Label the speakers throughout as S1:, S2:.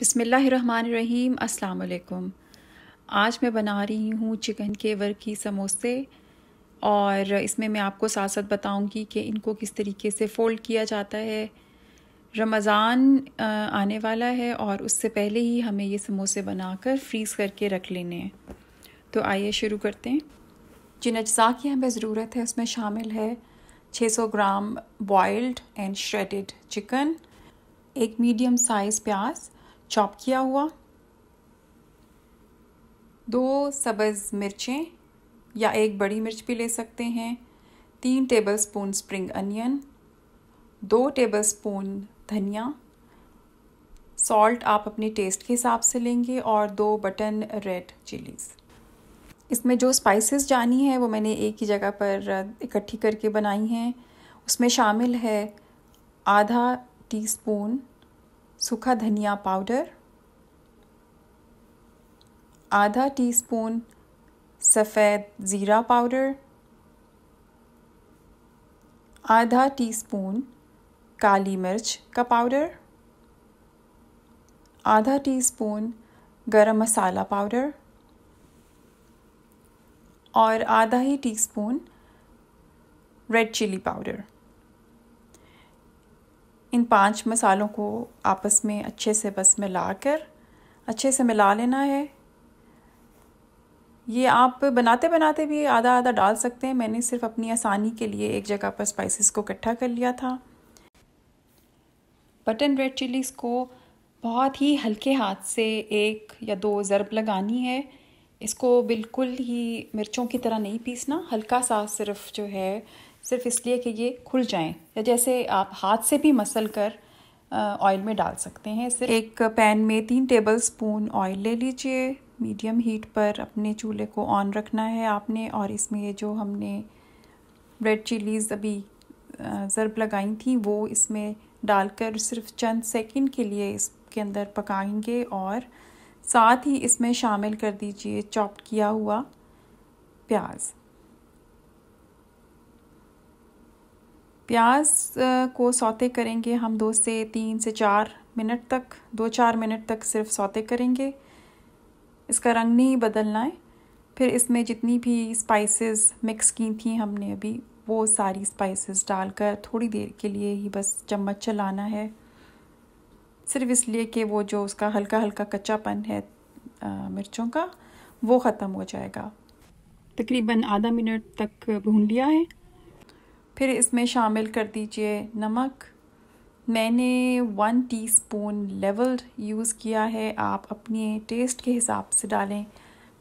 S1: बिसमीम् अल्लाम आज मैं बना रही हूँ चिकन के की समोसे और इसमें मैं आपको साथ साथ बताऊँगी कि इनको किस तरीके से फ़ोल्ड किया जाता है रमज़ान आने वाला है और उससे पहले ही हमें ये समोसे बनाकर फ्रीज़ करके रख लेने हैं तो आइए शुरू करते हैं जिन अज्जा की हमें ज़रूरत है उसमें शामिल है 600 gram boiled and shredded chicken एक मीडियम साइज़ प्याज चॉप किया हुआ दो सब्ज़ मिर्चें या एक बड़ी मिर्च भी ले सकते हैं तीन टेबलस्पून स्प्रिंग अनियन दो टेबलस्पून धनिया सॉल्ट आप अपने टेस्ट के हिसाब से लेंगे और दो बटन रेड चिलीज़ इसमें जो स्पाइसेस जानी है वो मैंने एक ही जगह पर इकट्ठी करके बनाई हैं उसमें शामिल है आधा टीस्पून सूखा धनिया पाउडर आधा टीस्पून सफ़ेद ज़ीरा पाउडर आधा टीस्पून काली मिर्च का पाउडर आधा टीस्पून गरम मसाला पाउडर और आधा ही टीस्पून रेड चिली पाउडर इन पांच मसालों को आपस में अच्छे से बस मिला कर अच्छे से मिला लेना है ये आप बनाते बनाते भी आधा आधा डाल सकते हैं मैंने सिर्फ अपनी आसानी के लिए एक जगह पर स्पाइसेस को इकट्ठा कर लिया था बटन रेड चिलीज़ को बहुत ही हल्के हाथ से एक या दो ज़रब लगानी है इसको बिल्कुल ही मिर्चों की तरह नहीं पीसना हल्का सा सिर्फ जो है सिर्फ इसलिए कि ये खुल जाएं या जैसे आप हाथ से भी मसल कर ऑयल में डाल सकते हैं सिर्फ एक पैन में तीन टेबल स्पून ऑयल ले लीजिए मीडियम हीट पर अपने चूल्हे को ऑन रखना है आपने और इसमें ये जो हमने रेड चिलीज़ अभी ज़रब लगाई थी वो इसमें डालकर सिर्फ चंद सेकंड के लिए इसके अंदर पकाएंगे और साथ ही इसमें शामिल कर दीजिए चॉप किया हुआ प्याज़ प्याज को सौते करेंगे हम दो से तीन से चार मिनट तक दो चार मिनट तक सिर्फ सौते करेंगे इसका रंग नहीं बदलना है फिर इसमें जितनी भी स्पाइसेस मिक्स की थी हमने अभी वो सारी स्पाइसेस डालकर थोड़ी देर के लिए ही बस चम्मच चलाना है सिर्फ इसलिए कि वो जो उसका हल्का हल्का कच्चापन है आ, मिर्चों का वो ख़त्म हो जाएगा तकरीबन आधा मिनट तक भून लिया है फिर इसमें शामिल कर दीजिए नमक मैंने वन टीस्पून लेवल यूज़ किया है आप अपने टेस्ट के हिसाब से डालें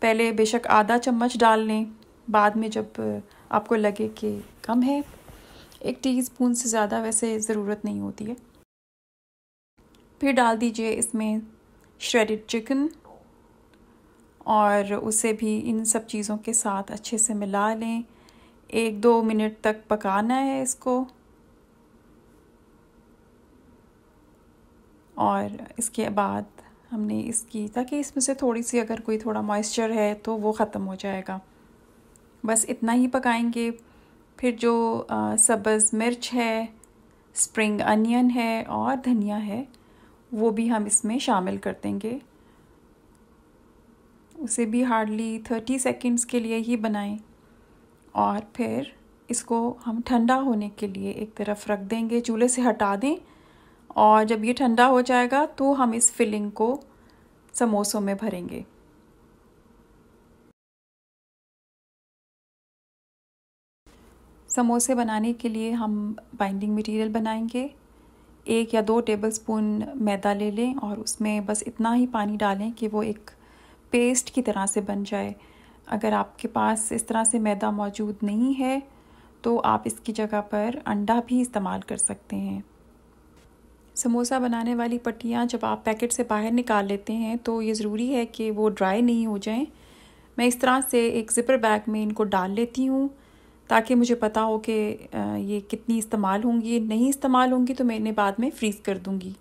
S1: पहले बेशक आधा चम्मच डाल लें बाद में जब आपको लगे कि कम है एक टीस्पून से ज़्यादा वैसे ज़रूरत नहीं होती है फिर डाल दीजिए इसमें श्रेडिड चिकन और उसे भी इन सब चीज़ों के साथ अच्छे से मिला लें एक दो मिनट तक पकाना है इसको और इसके बाद हमने इसकी ताकि इसमें से थोड़ी सी अगर कोई थोड़ा मॉइस्चर है तो वो ख़त्म हो जाएगा बस इतना ही पकाएंगे फिर जो सब्ज़ मिर्च है स्प्रिंग अनियन है और धनिया है वो भी हम इसमें शामिल कर देंगे उसे भी हार्डली थर्टी सेकेंड्स के लिए ही बनाएं और फिर इसको हम ठंडा होने के लिए एक तरफ रख देंगे चूल्हे से हटा दें और जब ये ठंडा हो जाएगा तो हम इस फिलिंग को समोसों में भरेंगे समोसे बनाने के लिए हम बाइंडिंग मटेरियल बनाएंगे एक या दो टेबलस्पून मैदा ले लें और उसमें बस इतना ही पानी डालें कि वो एक पेस्ट की तरह से बन जाए अगर आपके पास इस तरह से मैदा मौजूद नहीं है तो आप इसकी जगह पर अंडा भी इस्तेमाल कर सकते हैं समोसा बनाने वाली पट्टियाँ जब आप पैकेट से बाहर निकाल लेते हैं तो ये ज़रूरी है कि वो ड्राई नहीं हो जाएं मैं इस तरह से एक ज़िपर बैग में इनको डाल लेती हूँ ताकि मुझे पता हो कि ये कितनी इस्तेमाल होंगी नहीं इस्तेमाल होंगी तो मैं इन्हें बाद में फ्रीज़ कर दूँगी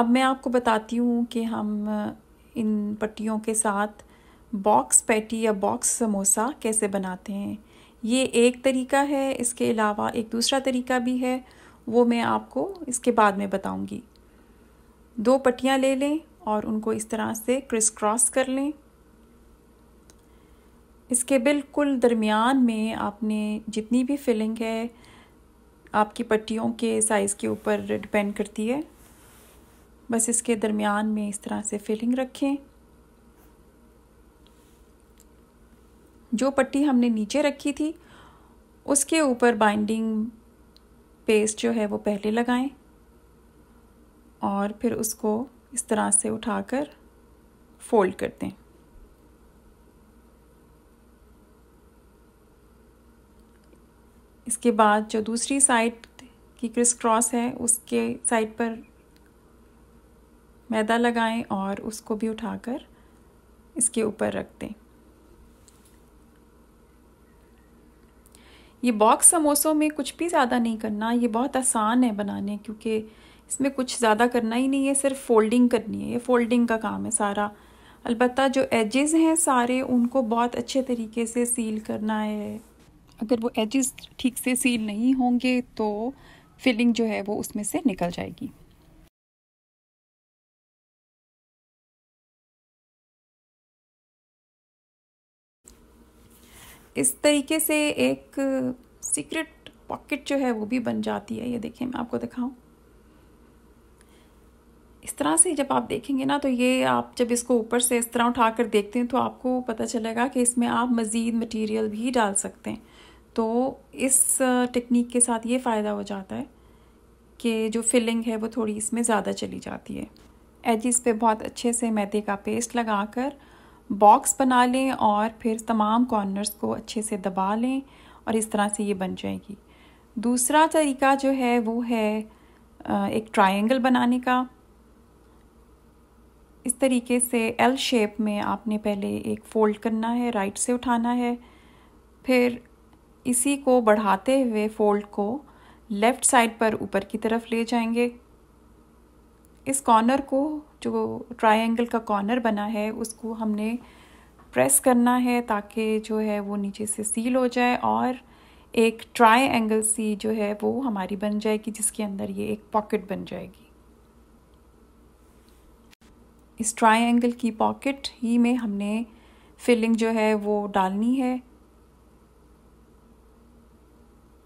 S1: अब मैं आपको बताती हूँ कि हम इन पट्टियों के साथ बॉक्स पैटी या बॉक्स समोसा कैसे बनाते हैं ये एक तरीका है इसके अलावा एक दूसरा तरीका भी है वो मैं आपको इसके बाद में बताऊंगी दो पट्टियाँ ले लें और उनको इस तरह से क्रिस क्रॉस कर लें इसके बिल्कुल दरमियान में आपने जितनी भी फिलिंग है आपकी पट्टियों के साइज़ के ऊपर डिपेंड करती है बस इसके दरमियान में इस तरह से फिलिंग रखें जो पट्टी हमने नीचे रखी थी उसके ऊपर बाइंडिंग पेस्ट जो है वो पहले लगाएं और फिर उसको इस तरह से उठाकर फोल्ड कर दें इसके बाद जो दूसरी साइड की क्रिस क्रॉस है उसके साइड पर मैदा लगाएं और उसको भी उठाकर इसके ऊपर रख दें ये बॉक्स समोसों में कुछ भी ज़्यादा नहीं करना ये बहुत आसान है बनाने क्योंकि इसमें कुछ ज़्यादा करना ही नहीं है सिर्फ फोल्डिंग करनी है ये फोल्डिंग का काम है सारा अलबत्त जो एजेस हैं सारे उनको बहुत अच्छे तरीके से सील करना है अगर वो एजेस ठीक से सील नहीं होंगे तो फिलिंग जो है वो उसमें से निकल जाएगी इस तरीके से एक सीक्रेट पॉकेट जो है वो भी बन जाती है ये देखिए मैं आपको दिखाऊं इस तरह से जब आप देखेंगे ना तो ये आप जब इसको ऊपर से इस तरह उठा कर देखते हैं तो आपको पता चलेगा कि इसमें आप मज़ीद मटेरियल भी डाल सकते हैं तो इस टेक्निक के साथ ये फ़ायदा हो जाता है कि जो फिलिंग है वो थोड़ी इसमें ज़्यादा चली जाती है एजिस पे बहुत अच्छे से मैदे का पेस्ट लगा कर बॉक्स बना लें और फिर तमाम कॉर्नर्स को अच्छे से दबा लें और इस तरह से ये बन जाएगी दूसरा तरीका जो है वो है एक ट्रायंगल बनाने का इस तरीके से एल शेप में आपने पहले एक फ़ोल्ड करना है राइट से उठाना है फिर इसी को बढ़ाते हुए फ़ोल्ड को लेफ़्ट साइड पर ऊपर की तरफ ले जाएंगे इस कॉर्नर को जो ट्रायंगल का कॉर्नर बना है उसको हमने प्रेस करना है ताकि जो है वो नीचे से सील हो जाए और एक ट्राई एंगल सी जो है वो हमारी बन जाएगी जिसके अंदर ये एक पॉकेट बन जाएगी इस ट्राई एंगल की पॉकेट ही में हमने फिलिंग जो है वो डालनी है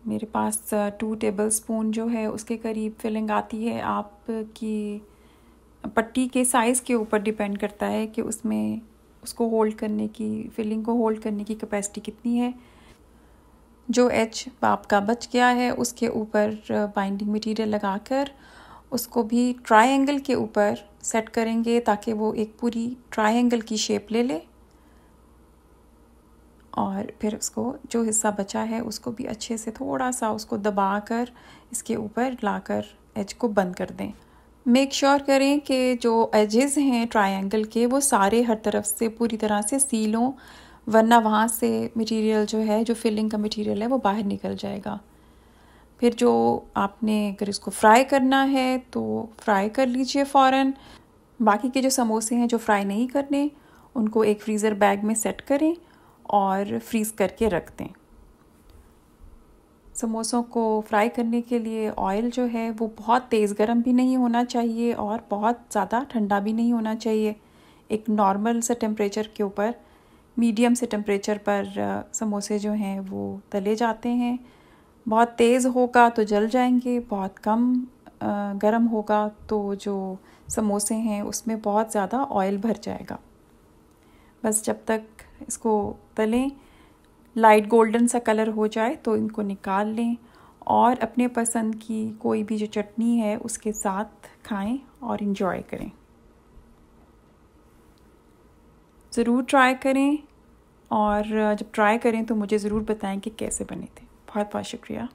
S1: मेरे पास टू टेबल स्पून जो है उसके करीब फिलिंग आती है आपकी पट्टी के साइज़ के ऊपर डिपेंड करता है कि उसमें उसको होल्ड करने की फिलिंग को होल्ड करने की कैपेसिटी कितनी है जो एच आपका का बच गया है उसके ऊपर बाइंडिंग मटेरियल लगाकर उसको भी ट्रायंगल के ऊपर सेट करेंगे ताकि वो एक पूरी ट्रायंगल की शेप ले ले और फिर उसको जो हिस्सा बचा है उसको भी अच्छे से थोड़ा सा उसको दबा कर इसके ऊपर लाकर एच को बंद कर दें मेक श्योर sure करें कि जो एजेस हैं ट्रायंगल के वो सारे हर तरफ से पूरी तरह से सीलों वरना वहाँ से मटेरियल जो है जो फिलिंग का मटेरियल है वो बाहर निकल जाएगा फिर जो आपने अगर इसको फ्राई करना है तो फ्राई कर लीजिए फ़ौर बाकी के जो समोसे हैं जो फ्राई नहीं करने उनको एक फ्रीज़र बैग में सेट करें और फ्रीज़ करके रख दें समोसों को फ्राई करने के लिए ऑयल जो है वो बहुत तेज़ गर्म भी नहीं होना चाहिए और बहुत ज़्यादा ठंडा भी नहीं होना चाहिए एक नॉर्मल से टेम्परेचर के ऊपर मीडियम से टेम्परेचर पर समोसे जो हैं वो तले जाते हैं बहुत तेज़ होगा तो जल जाएंगे बहुत कम गर्म होगा तो जो समोसे हैं उसमें बहुत ज़्यादा ऑयल भर जाएगा बस जब तक इसको तलें लाइट गोल्डन सा कलर हो जाए तो इनको निकाल लें और अपने पसंद की कोई भी जो चटनी है उसके साथ खाएं और इन्जॉय करें ज़रूर ट्राई करें और जब ट्राई करें तो मुझे ज़रूर बताएं कि कैसे बने थे बहुत बहुत शुक्रिया